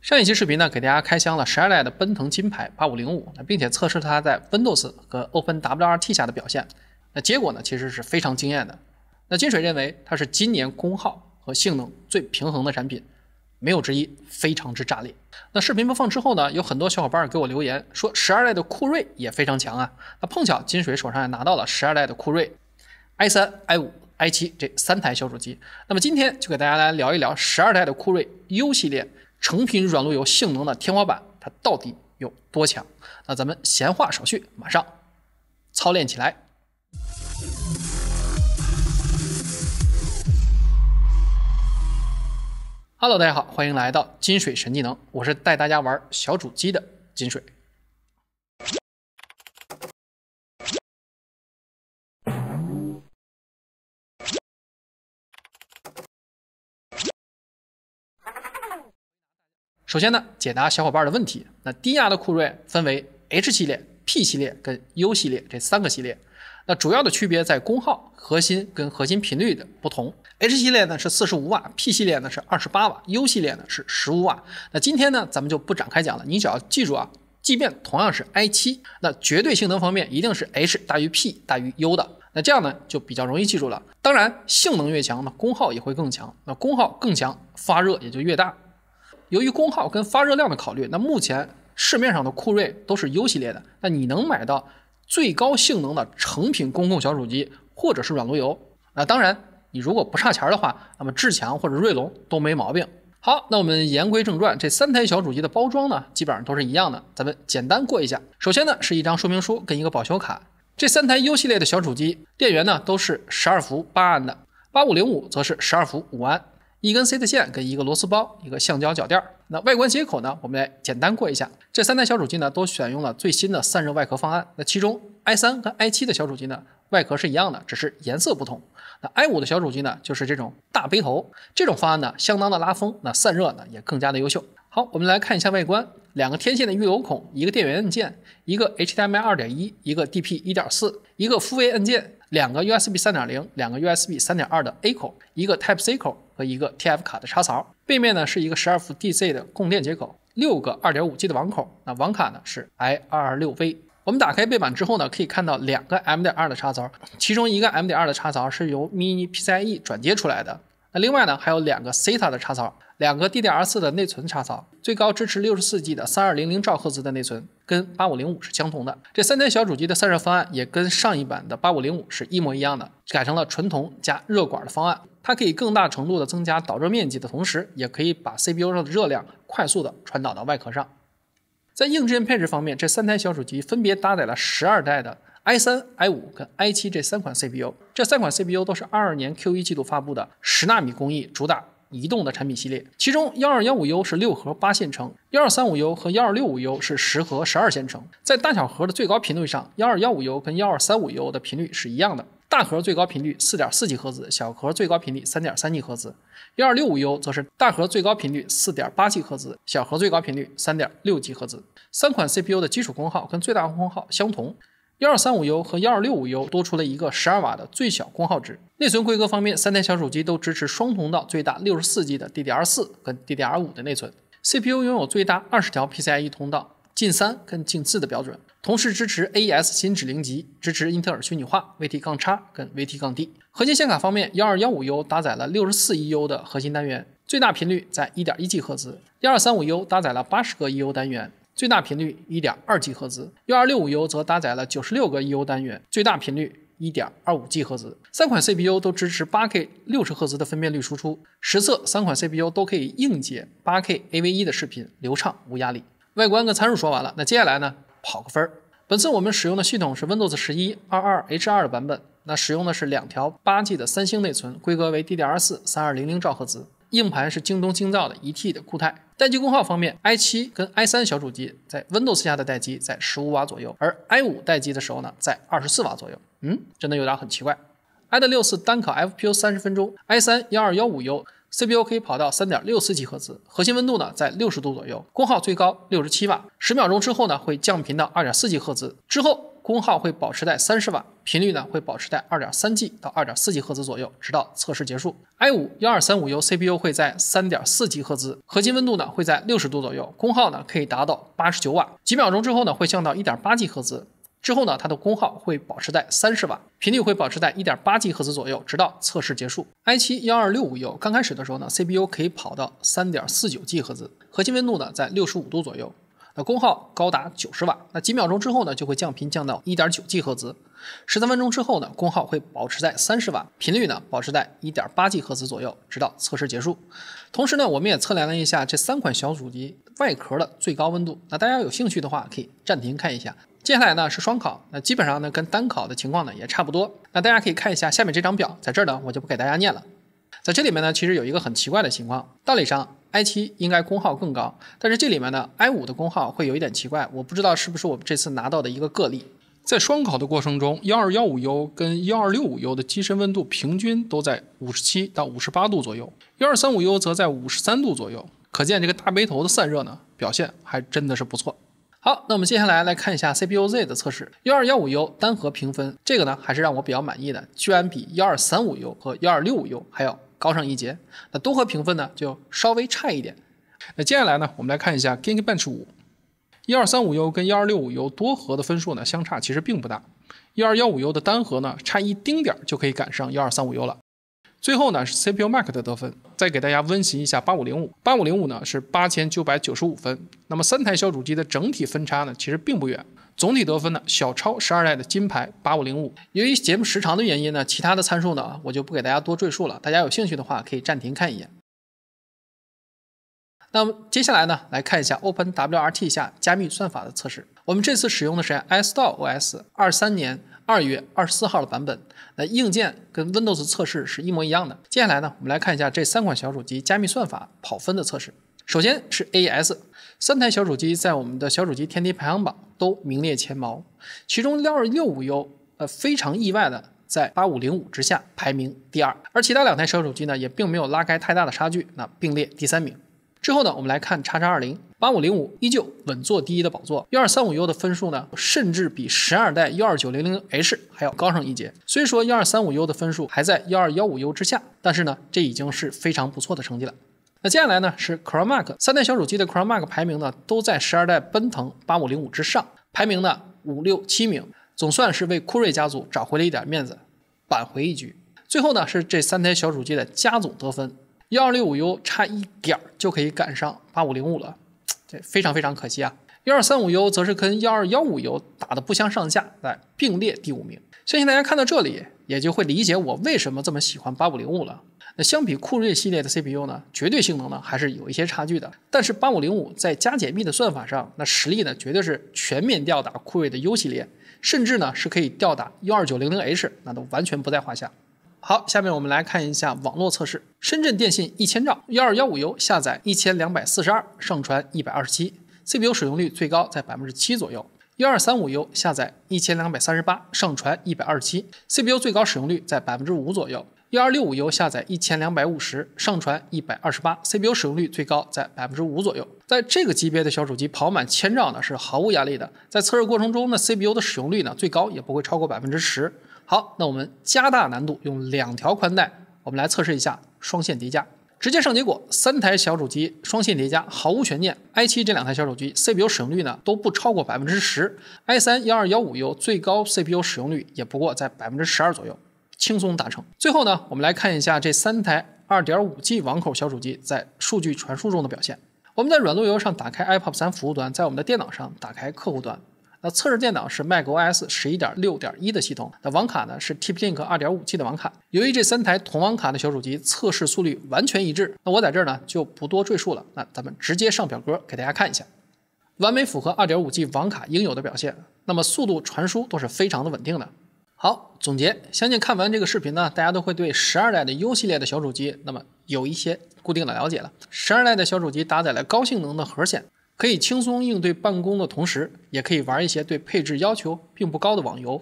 上一期视频呢，给大家开箱了十二代的奔腾金牌八五零五，并且测试它在 Windows 和 OpenWRT 下的表现。那结果呢，其实是非常惊艳的。那金水认为它是今年功耗和性能最平衡的产品，没有之一，非常之炸裂。那视频播放之后呢，有很多小伙伴给我留言说十二代的酷睿也非常强啊。那碰巧金水手上也拿到了十二代的酷睿 i 三、i 五、i 七这三台小主机。那么今天就给大家来聊一聊十二代的酷睿 U 系列。成品软路由性能的天花板，它到底有多强？那咱们闲话少叙，马上操练起来。Hello，大家好，欢迎来到金水神技能，我是带大家玩小主机的金水。首先呢，解答小伙伴的问题。那低压的酷睿分为 H 系列、P 系列跟 U 系列这三个系列。那主要的区别在功耗、核心跟核心频率的不同。H 系列呢是四十五瓦，P 系列呢是二十八瓦，U 系列呢是十五瓦。那今天呢，咱们就不展开讲了。你只要记住啊，即便同样是 i7，那绝对性能方面一定是 H 大于 P 大于 U 的。那这样呢，就比较容易记住了。当然，性能越强呢，功耗也会更强。那功耗更强，发热也就越大。由于功耗跟发热量的考虑，那目前市面上的酷睿都是 U 系列的。那你能买到最高性能的成品公共小主机，或者是软路由。那当然，你如果不差钱儿的话，那么至强或者锐龙都没毛病。好，那我们言归正传，这三台小主机的包装呢，基本上都是一样的。咱们简单过一下。首先呢，是一张说明书跟一个保修卡。这三台 U 系列的小主机电源呢，都是十二伏八安的，八五零五则是十二伏五安。一根 C 的线跟一个螺丝包，一个橡胶脚垫。那外观接口呢？我们来简单过一下。这三台小主机呢，都选用了最新的散热外壳方案。那其中 i 三跟 i 七的小主机呢，外壳是一样的，只是颜色不同。那 i 五的小主机呢，就是这种大背头。这种方案呢，相当的拉风。那散热呢，也更加的优秀。好，我们来看一下外观。两个天线的预留孔，一个电源按键，一个 HDMI 二点一，一个 DP 一点四，一个复位按键，两个 USB 三点零，两个 USB 三点二的 A 口，一个 Type C 口。和一个 TF 卡的插槽，背面呢是一个 12V DC 的供电接口，六个 2.5G 的网口，那网卡呢是 i226v。我们打开背板之后呢，可以看到两个 M.2 的插槽，其中一个 M.2 的插槽是由 Mini PCIe 转接出来的，那另外呢还有两个 SATA 的插槽，两个 d r 4的内存插槽，最高支持 64G 的3200兆赫兹的内存。跟八五零五是相同的，这三台小主机的散热方案也跟上一版的八五零五是一模一样的，改成了纯铜加热管的方案，它可以更大程度的增加导热面积的同时，也可以把 CPU 上的热量快速的传导到外壳上。在硬件配置方面，这三台小主机分别搭载了十二代的 i 三、i 五跟 i 七这三款 CPU，这三款 CPU 都是二二年 Q 一季度发布的十纳米工艺主打。移动的产品系列，其中幺二幺五 U 是六核八线程，幺二三五 U 和幺二六五 U 是十核十二线程。在大小核的最高频率上，幺二幺五 U 跟幺二三五 U 的频率是一样的，大核最高频率四点四 G 赫兹，小核最高频率三点三 G 赫兹。幺二六五 U 则是大核最高频率四点八 G 赫兹，小核最高频率三点六 G 赫兹。三款 CPU 的基础功耗跟最大功耗相同。幺二三五 U 和幺二六五 U 多出了一个十二瓦的最小功耗值。内存规格方面，三台小主机都支持双通道，最大六十四 G 的 DDR 四跟 DDR 五的内存。CPU 拥有最大二十条 PCIe 通道，近三跟近四的标准，同时支持 AES 新指令集，支持英特尔虚拟化 VT- 杠叉跟 VT-D 杠。核心显卡方面，幺二幺五 U 搭载了六十四 EU 的核心单元，最大频率在一点一 G 赫兹。幺二三五 U 搭载了八十个 EU 单元。最大频率一点二 h 赫兹，U265U 则搭载了九十六个 EU 单元，最大频率一点二五 G 赫兹。三款 CPU 都支持八 K 六十赫兹的分辨率输出，实测三款 CPU 都可以硬解八 K AV1 的视频，流畅无压力。外观跟参数说完了，那接下来呢，跑个分。本次我们使用的系统是 Windows 十一二二 H 二的版本，那使用的是两条八 G 的三星内存，规格为 DDR 四三二零零兆赫兹，硬盘是京东京造的一 T 的固态。待机功耗方面，i 七跟 i 三小主机在 Windows 下的待机在十五瓦左右，而 i 五待机的时候呢，在二十四瓦左右。嗯，真的有点很奇怪。i 的六四单烤 FPU 三十分钟，i 三幺二幺五 U C P U 可以跑到三点六四吉赫兹，核心温度呢在六十度左右，功耗最高六十七瓦，十秒钟之后呢会降频到二点四吉赫兹之后。功耗会保持在三十瓦，频率呢会保持在二点三 G 到二点四 G 赫兹左右，直到测试结束。i 五幺二三五 U C P U 会在三点四 G 赫兹，核心温度呢会在六十度左右，功耗呢可以达到八十九瓦。几秒钟之后呢会降到一点八 G 赫兹，之后呢它的功耗会保持在三十瓦，频率会保持在一点八 G 赫兹左右，直到测试结束。i 七幺二六五 U 刚开始的时候呢 C P U 可以跑到三点四九 G 赫兹，核心温度呢在六十五度左右。那功耗高达九十瓦，那几秒钟之后呢，就会降频降到一点九 G 赫兹，十三分钟之后呢，功耗会保持在三十瓦，频率呢保持在一点八 G 赫兹左右，直到测试结束。同时呢，我们也测量了一下这三款小主机外壳的最高温度。那大家有兴趣的话，可以暂停看一下。接下来呢是双考，那基本上呢跟单考的情况呢也差不多。那大家可以看一下下面这张表，在这儿呢我就不给大家念了。在这里面呢，其实有一个很奇怪的情况，道理上。i7 应该功耗更高，但是这里面呢，i5 的功耗会有一点奇怪，我不知道是不是我们这次拿到的一个个例。在双烤的过程中，幺二幺五 U 跟幺二六五 U 的机身温度平均都在五十七到五十八度左右，幺二三五 U 则在五十三度左右，可见这个大背头的散热呢表现还真的是不错。好，那我们接下来来看一下 CPU-Z 的测试，幺二幺五 U 单核评分这个呢还是让我比较满意的，居然比幺二三五 U 和幺二六五 U 还要。高上一截，那多核评分呢就稍微差一点。那接下来呢，我们来看一下 Geekbench 五，一二三五 U 跟一二六五 U 多核的分数呢相差其实并不大，一二幺五 U 的单核呢差一丁点就可以赶上一二三五 U 了。最后呢是 CPU m a c 的得分，再给大家温习一下八五零五，八五零五呢是八千九百九十五分。那么三台小主机的整体分差呢其实并不远。总体得分呢，小超十二代的金牌八五零五。由于节目时长的原因呢，其他的参数呢，我就不给大家多赘述了。大家有兴趣的话，可以暂停看一眼。那么接下来呢，来看一下 Open WRT 下加密算法的测试。我们这次使用的是 iO S 二三年二月二十四号的版本。那硬件跟 Windows 测试是一模一样的。接下来呢，我们来看一下这三款小主机加密算法跑分的测试。首先是 AES。三台小手机在我们的小手机天梯排行榜都名列前茅，其中幺二六五 U 呃非常意外的在八五零五之下排名第二，而其他两台小手机呢也并没有拉开太大的差距，那并列第三名。之后呢，我们来看叉叉二零八五零五依旧稳坐第一的宝座，幺二三五 U 的分数呢甚至比十二代幺二九零零 H 还要高上一截，虽说幺二三五 U 的分数还在幺二幺五 U 之下，但是呢这已经是非常不错的成绩了。那接下来呢是 Core m a c 三代小主机的 Core m a c 排名呢都在十二代奔腾八五零五之上，排名呢五六七名，总算是为酷睿家族找回了一点面子，扳回一局。最后呢是这三台小主机的加总得分，幺二六五 U 差一点儿就可以赶上八五零五了，这非常非常可惜啊。幺二三五 U 则是跟幺二幺五 U 打的不相上下，在并列第五名。相信大家看到这里，也就会理解我为什么这么喜欢八五零五了。那相比酷睿系列的 CPU 呢，绝对性能呢还是有一些差距的。但是八五零五在加解密的算法上，那实力呢绝对是全面吊打酷睿的 U 系列，甚至呢是可以吊打幺二九零零 H，那都完全不在话下。好，下面我们来看一下网络测试，深圳电信一千兆幺二幺五 U 下载一千两百四十二，上传一百二十七，CPU 使用率最高在百分之七左右。幺二三五 U 下载一千两百三十八，上传一百二十七，CPU 最高使用率在百分之五左右。幺二六五 U 下载一千两百五十，上传一百二十八，CPU 使用率最高在百分之五左右。在这个级别的小手机跑满千兆呢是毫无压力的。在测试过程中呢，CPU 的使用率呢最高也不会超过百分之十。好，那我们加大难度，用两条宽带，我们来测试一下双线叠加。直接上结果，三台小主机双线叠加毫无悬念。i7 这两台小主机 CPU 使用率呢都不超过百分之十，i3 幺二幺五 U 最高 CPU 使用率也不过在百分之十二左右，轻松达成。最后呢，我们来看一下这三台二点五 G 网口小主机在数据传输中的表现。我们在软路由上打开 iPop 三服务端，在我们的电脑上打开客户端。那测试电脑是 macOS 十一点六点一的系统，那网卡呢是 TP Link 二点五 G 的网卡。由于这三台同网卡的小主机测试速率完全一致，那我在这儿呢就不多赘述了。那咱们直接上表格给大家看一下，完美符合二点五 G 网卡应有的表现。那么速度传输都是非常的稳定的。好，总结，相信看完这个视频呢，大家都会对十二代的 U 系列的小主机那么有一些固定的了解了。十二代的小主机搭载了高性能的核显。可以轻松应对办公的同时，也可以玩一些对配置要求并不高的网游。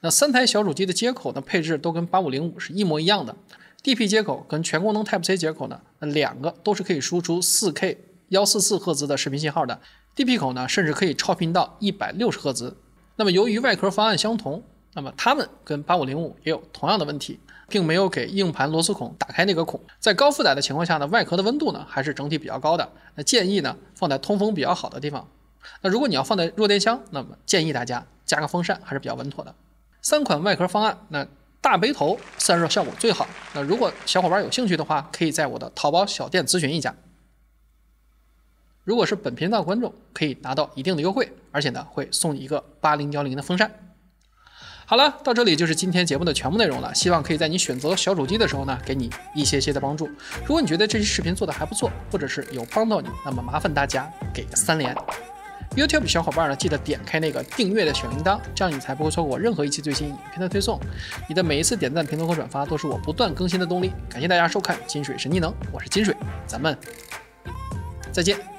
那三台小主机的接口呢？配置都跟八五零五是一模一样的。DP 接口跟全功能 Type-C 接口呢，两个都是可以输出四 K 幺四四赫兹的视频信号的。DP 口呢，甚至可以超频到一百六十赫兹。那么由于外壳方案相同。那么它们跟八五零五也有同样的问题，并没有给硬盘螺丝孔打开那个孔，在高负载的情况下呢，外壳的温度呢还是整体比较高的。那建议呢放在通风比较好的地方。那如果你要放在弱电箱，那么建议大家加个风扇还是比较稳妥的。三款外壳方案，那大背头散热效果最好。那如果小伙伴有兴趣的话，可以在我的淘宝小店咨询一下。如果是本频道观众，可以拿到一定的优惠，而且呢会送你一个八零幺零的风扇。好了，到这里就是今天节目的全部内容了。希望可以在你选择小手机的时候呢，给你一些些的帮助。如果你觉得这期视频做的还不错，或者是有帮到你，那么麻烦大家给个三连。YouTube 小伙伴呢，记得点开那个订阅的小铃铛，这样你才不会错过任何一期最新影片的推送。你的每一次点赞、评论和转发，都是我不断更新的动力。感谢大家收看金水神技能，我是金水，咱们再见。